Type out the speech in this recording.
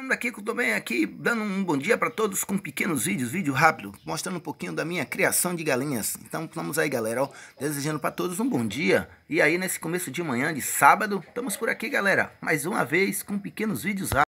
Estamos aqui bem aqui dando um bom dia para todos com pequenos vídeos, vídeo rápido, mostrando um pouquinho da minha criação de galinhas. Então vamos aí galera, ó, desejando para todos um bom dia. E aí nesse começo de manhã de sábado, estamos por aqui galera, mais uma vez com pequenos vídeos rápidos.